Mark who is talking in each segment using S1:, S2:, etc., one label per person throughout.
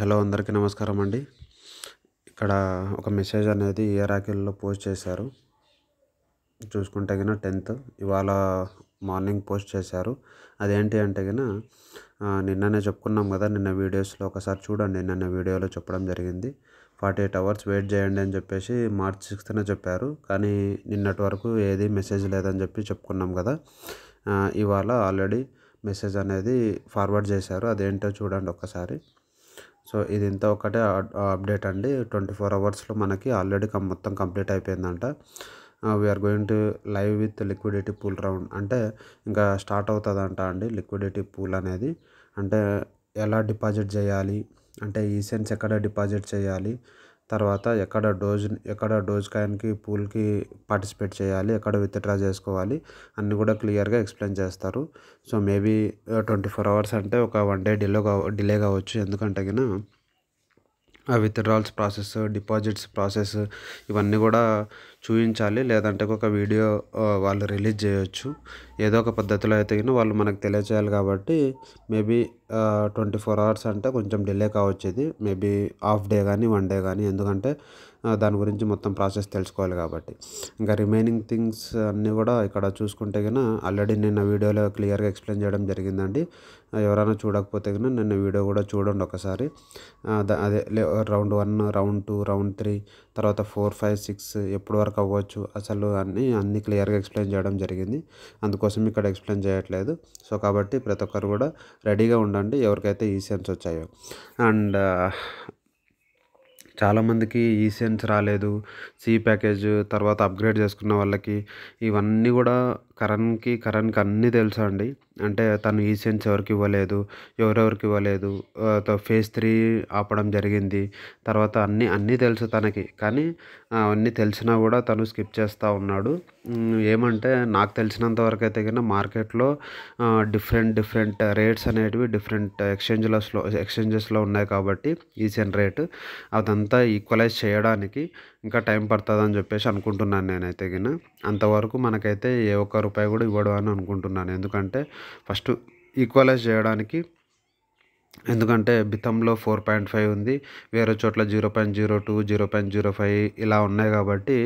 S1: hello అందరికీ నమస్కారం అండి ఇక్కడ ఒక మెసేజ్ అనేది ఏ రాకిల్లో పోస్ట్ చేశారు చూసుకుంటే కన్నా టెన్త్ ఇవాళ మార్నింగ్ పోస్ట్ చేశారు అదేంటి అంటే కన్నా నిన్ననే చెప్పుకున్నాం కదా నిన్న వీడియోస్లో ఒకసారి చూడండి నిన్న వీడియోలో చెప్పడం జరిగింది ఫార్టీ ఎయిట్ అవర్స్ వెయిట్ చేయండి అని చెప్పేసి మార్చ్ సిక్స్త్నే చెప్పారు కానీ నిన్నటి వరకు ఏది మెసేజ్ లేదని చెప్పి చెప్పుకున్నాం కదా ఇవాళ ఆల్రెడీ మెసేజ్ అనేది ఫార్వర్డ్ చేశారు అదేంటో చూడండి ఒకసారి సో ఇది ఇంత ఒకటే అప్డేట్ అండి ట్వంటీ ఫోర్ అవర్స్లో మనకి ఆల్రెడీ మొత్తం కంప్లీట్ అయిపోయిందంట we're going to live with liquidity pool round అంటే ఇంకా స్టార్ట్ అవుతుందంట అండి లిక్విడిటీ పూల్ అనేది అంటే ఎలా డిపాజిట్ చేయాలి అంటే ఈ సెన్స్ ఎక్కడ డిపాజిట్ చేయాలి తర్వాత ఎక్కడ డోజ్ ఎక్కడ డోజ్ కాయన్కి పూల్కి పార్టిసిపేట్ చేయాలి ఎక్కడ విత్డ్రా చేసుకోవాలి అన్నీ కూడా క్లియర్గా ఎక్స్ప్లెయిన్ చేస్తారు so maybe twenty four hours అంటే ఒక వన్ డే డిలే డిలే కావచ్చు ఎందుకంటే ఆ విత్డ్రాల్స్ ప్రాసెస్ డిపాజిట్స్ ప్రాసెస్ ఇవన్నీ కూడా చూపించాలి లేదంటే ఒక వీడియో వాళ్ళు రిలీజ్ చేయొచ్చు ఏదో ఒక పద్ధతిలో అయితే కానీ వాళ్ళు మనకు తెలియచేయాలి కాబట్టి మేబీ ట్వంటీ ఫోర్ అవర్స్ అంటే కొంచెం డిలే కావచ్చేది మేబీ హాఫ్ డే కానీ వన్ డే కానీ ఎందుకంటే దాని గురించి మొత్తం ప్రాసెస్ తెలుసుకోవాలి కాబట్టి ఇంకా రిమైనింగ్ థింగ్స్ అన్నీ కూడా ఇక్కడ చూసుకుంటే కన్నా ఆల్రెడీ నిన్న వీడియోలో క్లియర్గా ఎక్స్ప్లెయిన్ చేయడం జరిగిందండి ఎవరైనా చూడకపోతే కన్నా నిన్న వీడియో కూడా చూడండి ఒకసారి అదే round one round two round three తర్వాత ఫోర్ ఫైవ్ సిక్స్ ఎప్పటి వరకు కావచ్చు అవ్వచ్చు అసలు అన్ని అన్ని క్లియర్గా ఎక్స్ప్లెయిన్ చేయడం జరిగింది అందుకోసం ఇక్కడ ఎక్స్ప్లెయిన్ చేయట్లేదు సో కాబట్టి ప్రతి ఒక్కరు కూడా రెడీగా ఉండండి ఎవరికైతే సెన్స్ వచ్చాయో అండ్ చాలామందికి ఈ సెన్స్ రాలేదు సి ప్యాకేజ్ తర్వాత అప్గ్రేడ్ చేసుకున్న వాళ్ళకి ఇవన్నీ కూడా కరణ్కి కరణ్కి అన్నీ తెలుసు అండి అంటే తను ఈ సెన్స్ ఎవరికి ఇవ్వలేదు ఎవరెవరికి ఇవ్వలేదు ఫేజ్ త్రీ ఆపడం జరిగింది తర్వాత అన్నీ అన్నీ తెలుసు తనకి కానీ అవన్నీ తెలిసినా కూడా తను స్కిప్ చేస్తూ ఉన్నాడు ఏమంటే నాకు తెలిసినంత వరకు అయితే కన్నా మార్కెట్లో డిఫరెంట్ డిఫరెంట్ రేట్స్ అనేటివి డిఫరెంట్ ఎక్స్చేంజ్లస్లో ఎక్స్చేంజెస్లో ఉన్నాయి కాబట్టి ఈసెన్ రేటు అదంతా ఈక్వలైజ్ చేయడానికి ఇంకా టైం పడుతుంది అని చెప్పేసి అనుకుంటున్నాను నేనైతే గిన అంతవరకు మనకైతే ఏ ఒక్క రూపాయి కూడా ఇవ్వడు అని అనుకుంటున్నాను ఎందుకంటే ఫస్ట్ ఈక్వలైజ్ చేయడానికి ఎందుకంటే బితంలో ఫోర్ పాయింట్ ఫైవ్ ఉంది వేరే చోట్ల zero point zero two zero point zero five ఇలా ఉన్నాయి కాబట్టి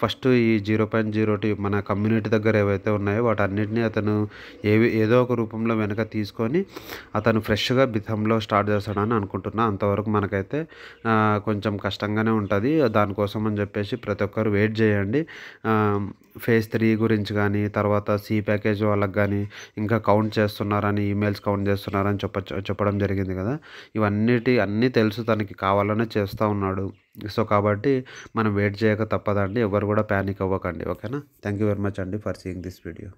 S1: ఫస్ట్ ఈ జీరో పాయింట్ జీరో టూ మన కమ్యూనిటీ దగ్గర ఏవైతే ఉన్నాయో వాటన్నిటిని అతను ఏవి ఏదో ఒక రూపంలో వెనక తీసుకొని అతను ఫ్రెష్గా బితంలో స్టార్ట్ చేస్తాడని అనుకుంటున్నా అంతవరకు మనకైతే కొంచెం కష్టంగానే ఉంటుంది దానికోసం అని చెప్పేసి ప్రతి ఒక్కరు వెయిట్ చేయండి ఫేజ్ త్రీ గురించి కానీ తర్వాత సి ప్యాకేజ్ వాళ్ళకి కానీ ఇంకా కౌంట్ చేస్తున్నారని ఈమెయిల్స్ కౌంట్ చేస్తున్నారని చెప్ప చెప్పడం జరిగింది జరిగింది కదా ఇవన్నిటి అన్నీ తెలుసు తనకి కావాలనే చేస్తూ ఉన్నాడు సో కాబట్టి మనం వెయిట్ చేయక తప్పదండి ఎవరు కూడా ప్యానిక్ అవ్వకండి ఓకేనా థ్యాంక్ యూ వెరీ మచ్ అండి ఫర్ సీయింగ్ దిస్ వీడియో